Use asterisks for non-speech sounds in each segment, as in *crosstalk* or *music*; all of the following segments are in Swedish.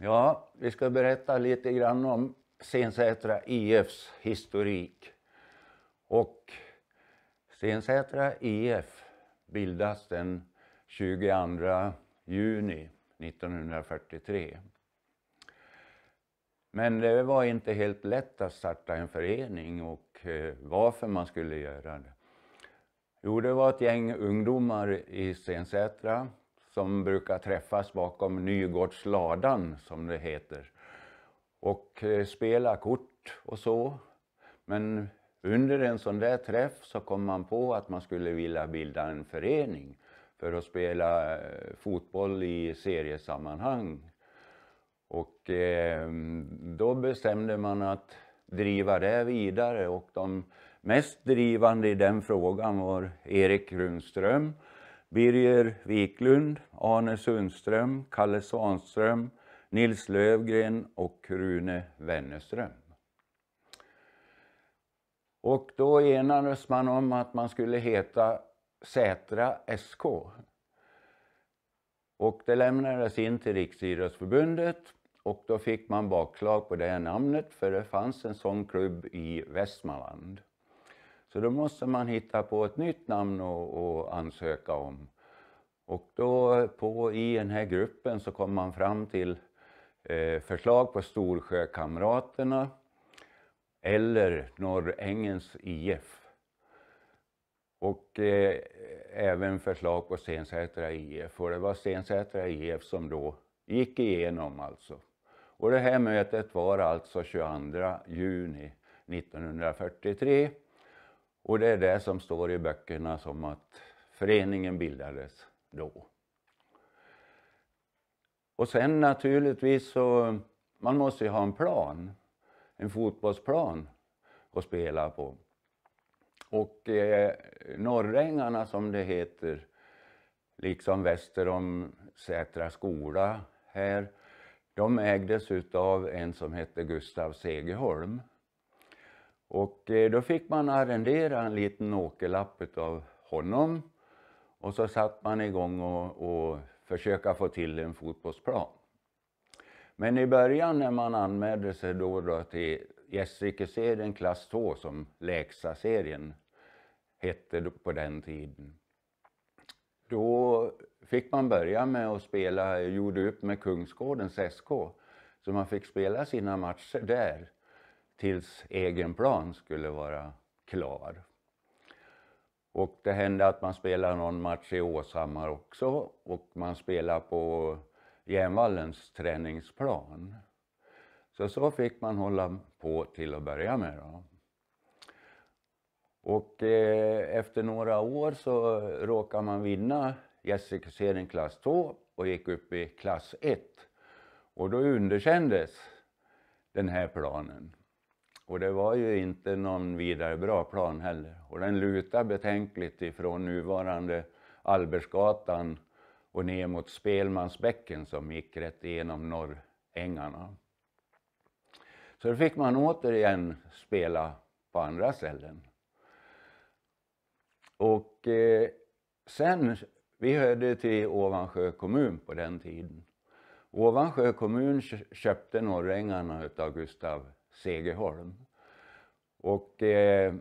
Ja, vi ska berätta lite grann om Stensätra IFs historik. Och Stensätra IF bildas den 22 juni 1943. Men det var inte helt lätt att starta en förening och eh, varför man skulle göra det. Jo, det var ett gäng ungdomar i Stensätra som brukar träffas bakom Nygårdsladan som det heter och eh, spela kort och så. Men under en sån där träff så kom man på att man skulle vilja bilda en förening för att spela eh, fotboll i seriesammanhang. Och eh, då bestämde man att driva det vidare och de mest drivande i den frågan var Erik Runström Birger Wiklund, Arne Sundström, Kalle Svanström, Nils Lövgren och Rune Wennerström. Och då enades man om att man skulle heta Sätra SK. Och det lämnades in till Riksidrottsförbundet och då fick man bakslag på det namnet för det fanns en sån klubb i Västmanland. Så då måste man hitta på ett nytt namn och, och ansöka om. Och då på, i den här gruppen så kom man fram till eh, förslag på Storsjökamraterna eller Norrängens IF. Och eh, även förslag på Stensätra IF. Och det var Stensätra IF som då gick igenom alltså. Och det här mötet var alltså 22 juni 1943. Och det är det som står i böckerna som att föreningen bildades då. Och sen naturligtvis så, man måste ju ha en plan, en fotbollsplan att spela på. Och eh, Norrängarna som det heter, liksom väster om Sätra skola här, de ägdes utav en som hette Gustav Segerholm. Och eh, då fick man arrendera en liten åkerlapp av honom. Och så satt man igång och, och försöka få till en fotbollsplan. Men i början när man anmälde sig då, då till Gästrikeserien klass 2 som lägsta serien hette på den tiden. Då fick man börja med att spela, gjorde upp med Kungsgårdens SK. Så man fick spela sina matcher där tills egen plan skulle vara klar. Och det hände att man spelade någon match i Åshammar också och man spelade på Järnvallens träningsplan. Så så fick man hålla på till att börja med. Då. Och eh, efter några år så råkade man vinna gästrekrytering klass 2 och gick upp i klass 1. Och då underkändes den här planen. Och det var ju inte någon vidare bra plan heller. Och den lutar betänkligt ifrån nuvarande Albersgatan och ner mot Spelmansbäcken som gick rätt igenom norrängarna. Så då fick man återigen spela på andra ställen. Och eh, sen, vi hörde till Ovansjö kommun på den tiden. Ovansjö kommun köpte norrängarna utav Gustav Segerholm. Och, eh,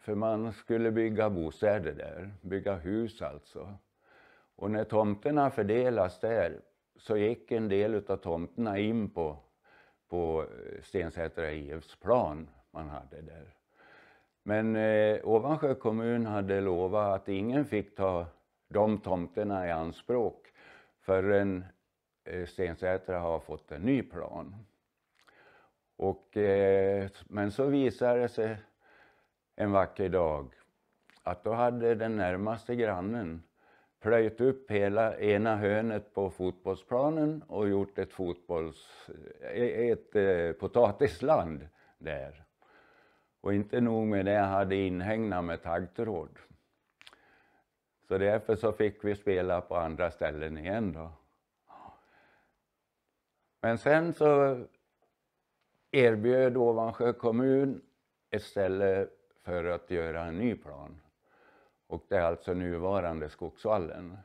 för man skulle bygga bostäder där, bygga hus alltså. Och när tomterna fördelas där så gick en del av tomterna in på, på eh, Stensätra IFs plan man hade där. Men eh, Ovansjö kommun hade lovat att ingen fick ta de tomterna i anspråk förrän eh, Stensätra har fått en ny plan. Och, eh, men så visade det sig en vacker dag att då hade den närmaste grannen plöjt upp hela ena hörnet på fotbollsplanen och gjort ett, fotbolls, eh, ett eh, potatisland där. Och inte nog med det, hade inhägnat med taggtråd. Så därför så fick vi spela på andra ställen igen då. Men sen så erbjöd Ovansjö kommun ett ställe för att göra en ny plan. Och det är alltså nuvarande Skogsvallen.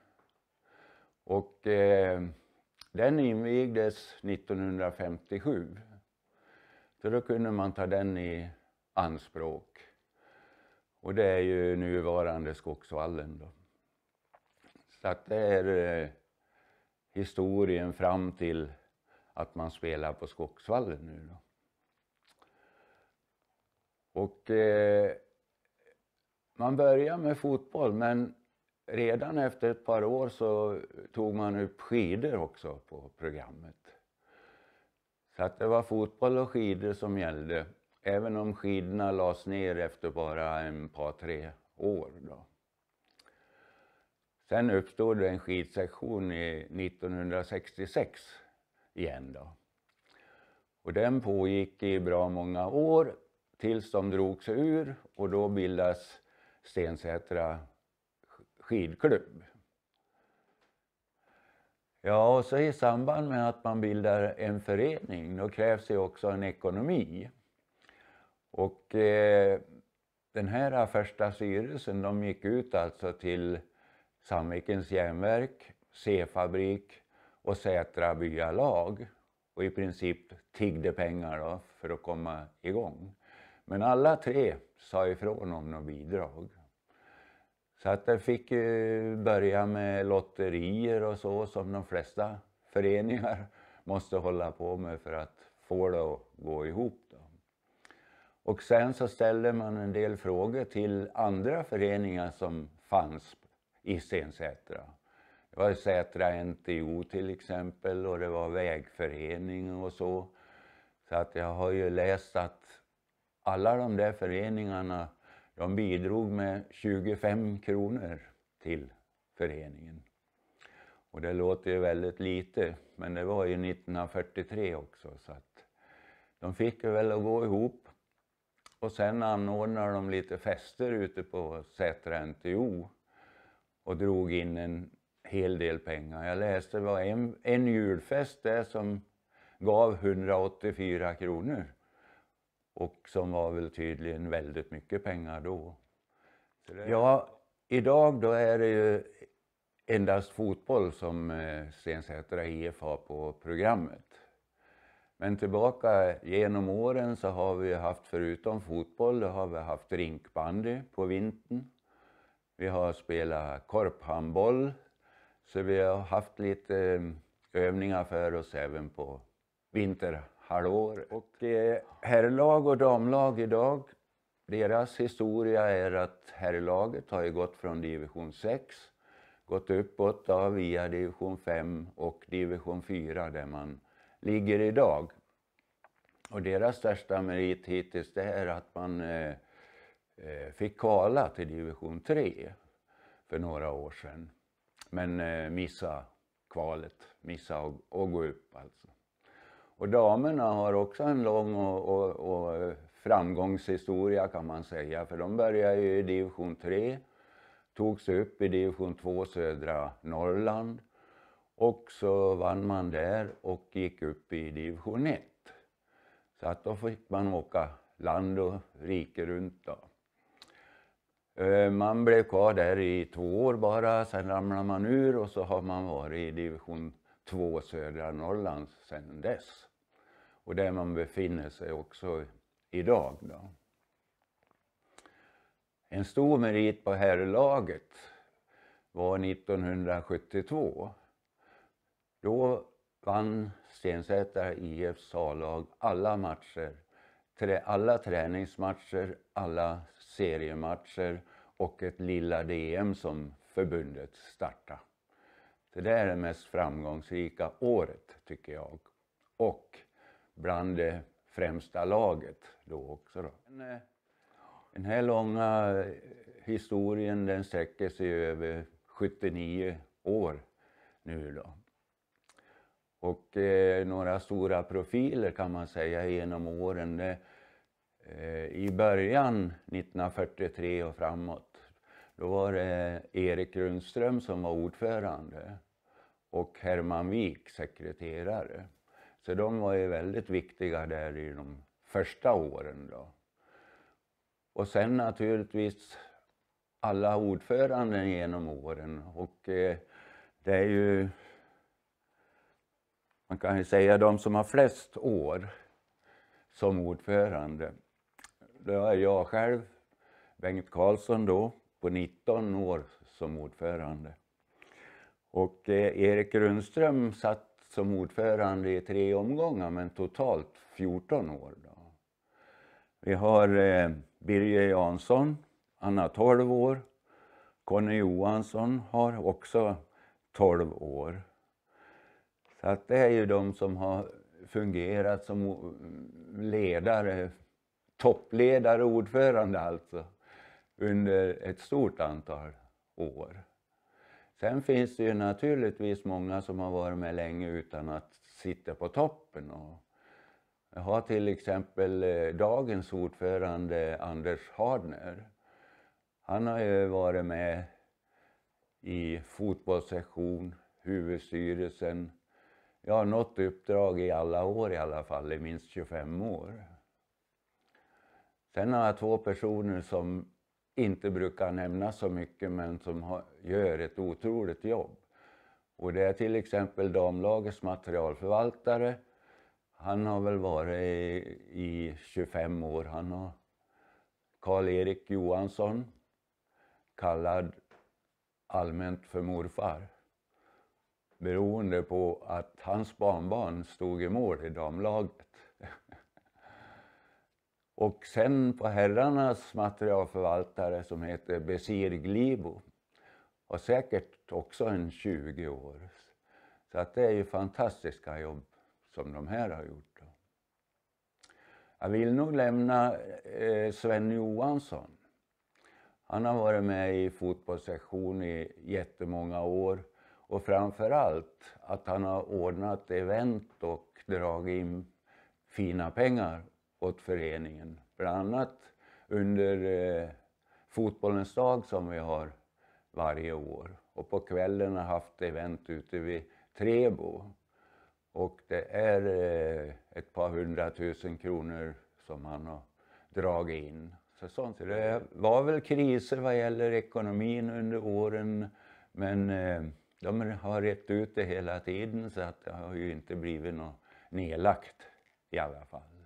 Och eh, den invigdes 1957. Så då kunde man ta den i anspråk. Och det är ju nuvarande Skogsvallen då. Så att det är eh, historien fram till att man spelar på Skogsvallen nu då. Och eh, man började med fotboll men redan efter ett par år så tog man upp skidor också på programmet. Så att det var fotboll och skidor som gällde. Även om skidorna lades ner efter bara en par tre år. Då. Sen uppstod det en skidsektion i 1966 igen. Då. Och den pågick i bra många år tills de drog sig ur och då bildas Stensätra skidklubb. Ja, och så i samband med att man bildar en förening, då krävs det också en ekonomi. Och eh, den här första styrelsen, de gick ut alltså till Sandvikens järnverk, C-fabrik och Sätra byalag och i princip tiggde pengar då för att komma igång. Men alla tre sa ifrån om något bidrag. Så att jag fick ju börja med lotterier och så som de flesta föreningar *laughs* måste hålla på med för att få det att gå ihop. Då. Och sen så ställde man en del frågor till andra föreningar som fanns i Stensätra. Det var Sätra NTO till exempel och det var vägförening och så. Så att jag har ju läst att alla de där föreningarna de bidrog med 25 kronor till föreningen. Och det låter ju väldigt lite, men det var ju 1943 också så att de fick ju väl att gå ihop. Och sen anordnade de lite fester ute på Sätra NTO och drog in en hel del pengar. Jag läste det var en, en julfest där som gav 184 kronor och som var väl tydligen väldigt mycket pengar då. Det... Ja, idag då är det ju endast fotboll som eh, Stensätra IF har på programmet. Men tillbaka genom åren så har vi haft förutom fotboll, då har vi haft rinkbandy på vintern. Vi har spelat korphandboll. Så vi har haft lite eh, övningar för oss även på vinterhalvåret halvår. Och eh, herrlag och damlag idag, deras historia är att herrlaget har ju gått från division 6, gått uppåt då, via division 5 och division 4 där man ligger idag. Och deras största merit hittills det är att man eh, eh fick kvala till division 3 för några år sedan. Men eh, missa kvalet, missa att gå upp alltså. Och damerna har också en lång och, och, och framgångshistoria kan man säga. För de började ju i division 3, tog sig upp i division 2 södra Norrland. Och så vann man där och gick upp i division 1. Så att då fick man åka land och rike runt då. Eh, man blev kvar där i två år bara, sen ramlade man ur och så har man varit i division 2 södra Norrland sedan dess och där man befinner sig också idag. Då. En stor merit på herrlaget var 1972. Då vann Stensätra IFs A-lag alla matcher. Alla träningsmatcher, alla seriematcher och ett lilla DM som förbundet startade. Det där är det mest framgångsrika året tycker jag. Och bland det främsta laget då också. Då. Eh, den här långa eh, historien den sträcker sig över 79 år nu då. Och eh, några stora profiler kan man säga genom åren. Det, eh, I början 1943 och framåt, då var det Erik Rundström som var ordförande och Herman Wik sekreterare. Så de var ju väldigt viktiga där i de första åren. Då. Och sen naturligtvis alla ordföranden genom åren och eh, det är ju man kan ju säga de som har flest år som ordförande. Då är jag själv, Bengt Karlsson då, på 19 år som ordförande. Och eh, Erik Rundström satt som ordförande i tre omgångar, men totalt 14 år. Då. Vi har eh, Birger Jansson, han har 12 år. Conny Johansson har också 12 år. Så att det är ju de som har fungerat som ledare, toppledare och ordförande alltså, under ett stort antal år. Sen finns det ju naturligtvis många som har varit med länge utan att sitta på toppen. Och jag har till exempel eh, dagens ordförande Anders Hardner. Han har ju varit med i fotbollssektion, huvudstyrelsen. Jag har något uppdrag i alla år i alla fall, i minst 25 år. Sen har jag två personer som inte brukar nämna så mycket men som har, gör ett otroligt jobb. Och det är till exempel damlagets materialförvaltare. Han har väl varit i, i 25 år. Han har Karl-Erik Johansson, kallad allmänt för morfar. Beroende på att hans barnbarn stod i mål i damlaget. Och sen på herrarnas materialförvaltare som heter Besir Glibo. Och säkert också en 20 år. Så att det är ju fantastiska jobb som de här har gjort. Då. Jag vill nog lämna eh, Sven Johansson. Han har varit med i fotbollssektion i jättemånga år. Och framförallt att han har ordnat event och dragit in fina pengar åt föreningen. Bland annat under eh, fotbollens dag som vi har varje år. Och på kvällen har haft event ute vid Trebo. Och det är eh, ett par hundratusen kronor som han har dragit in. Så sånt. Det var väl kriser vad gäller ekonomin under åren men eh, de har rätt ut det hela tiden så att det har ju inte blivit något nedlagt i alla fall.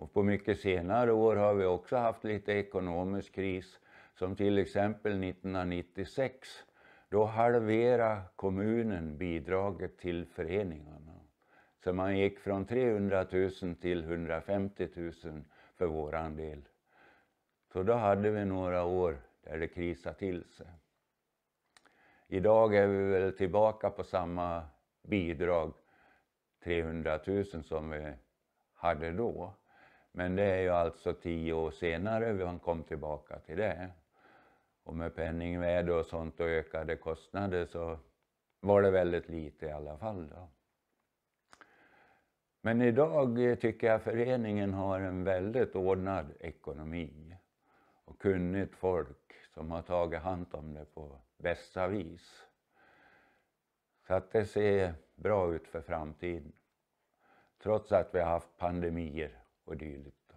Och på mycket senare år har vi också haft lite ekonomisk kris, som till exempel 1996. Då halverade kommunen bidraget till föreningarna. Så man gick från 300 000 till 150 000 för våran del. Så då hade vi några år där det krisade till sig. Idag är vi väl tillbaka på samma bidrag, 300 000 som vi hade då. Men det är ju alltså tio år senare vi kom tillbaka till det. Och med penningvärde och sånt och ökade kostnader så var det väldigt lite i alla fall. Då. Men idag tycker jag föreningen har en väldigt ordnad ekonomi och kunnigt folk som har tagit hand om det på bästa vis. Så att det ser bra ut för framtiden. Trots att vi har haft pandemier och dylikt.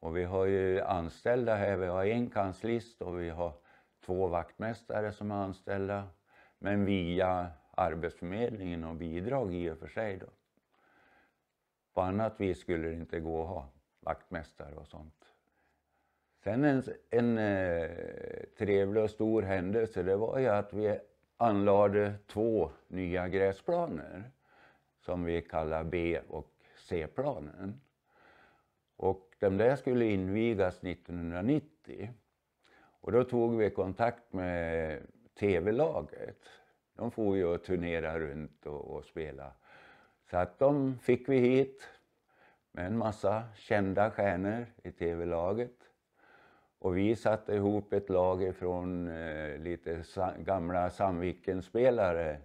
Och vi har ju anställda här, vi har en kanslist och vi har två vaktmästare som är anställda. Men via Arbetsförmedlingen och bidrag i och för sig. Då. På annat vis skulle det inte gå att ha vaktmästare och sånt. Sen en, en eh, trevlig och stor händelse, det var ju att vi anlade två nya gräsplaner som vi kallar B och c planen. Och den där skulle invigas 1990. Och då tog vi kontakt med TV-laget. De får ju och turnera runt och, och spela. Så att de fick vi hit med en massa kända stjärnor i TV-laget. Och vi satte ihop ett lag från eh, lite sa gamla Sandviken-spelare.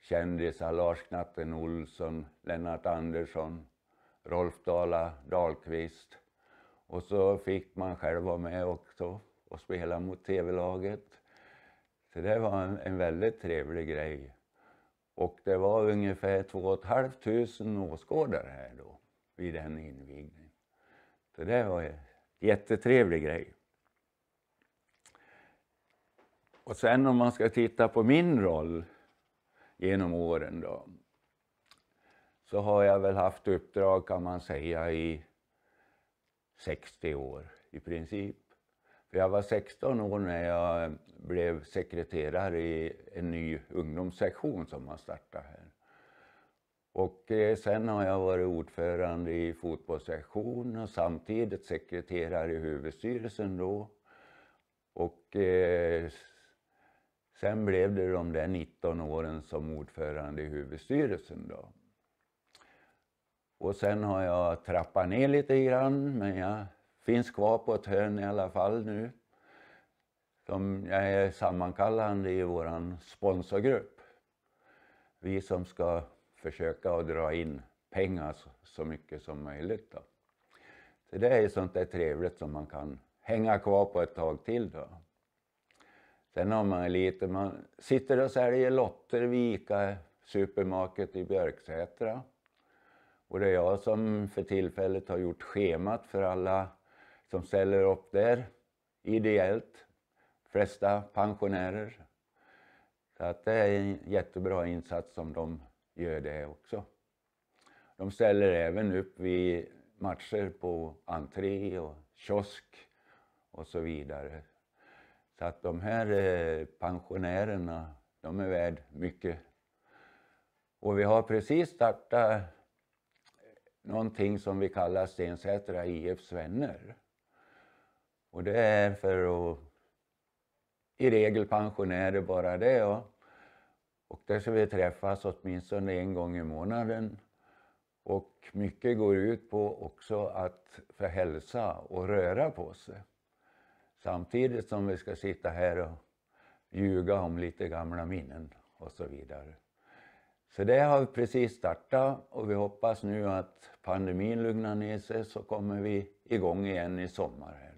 Kändisar, Lars Knatten Olsson, Lennart Andersson, Rolf Dala Dahlqvist. Och så fick man själv vara med också och spela mot tv-laget. Så det var en, en, väldigt trevlig grej. Och det var ungefär 2 500 åskådare här då vid den invigningen. Så det var en jättetrevlig grej. Och sen om man ska titta på min roll genom åren då så har jag väl haft uppdrag kan man säga i 60 år i princip. För jag var 16 år när jag blev sekreterare i en ny ungdomssektion som man startade här. Och eh, sen har jag varit ordförande i fotbollssektion och samtidigt sekreterare i huvudstyrelsen då. Och eh, sen blev det de där 19 åren som ordförande i huvudstyrelsen då. Och sen har jag trappat ner lite grann men jag finns kvar på ett hörn i alla fall nu. Som jag är sammankallande i vår sponsorgrupp. Vi som ska försöka att dra in pengar så mycket som möjligt. Då. Så det är ju sånt där trevligt som man kan hänga kvar på ett tag till. Då. Sen har man lite, man sitter och säljer lotter vid ICA Supermarket i Björksätra. Och det är jag som för tillfället har gjort schemat för alla som ställer upp där, ideellt. flesta pensionärer. Så att det är en jättebra insats som de gör det också. De ställer även upp vid matcher på entré och kiosk och så vidare. Så att de här eh, pensionärerna, de är värd mycket. Och vi har precis startat någonting som vi kallar Stensätra IFs vänner. Och det är för att i regel pensionärer bara det. Och, och där ska vi träffas åtminstone en gång i månaden. Och mycket går ut på också att för hälsa och röra på sig. Samtidigt som vi ska sitta här och ljuga om lite gamla minnen och så vidare. Så det har vi precis startat och vi hoppas nu att pandemin lugnar ner sig så kommer vi igång igen i sommar. Här.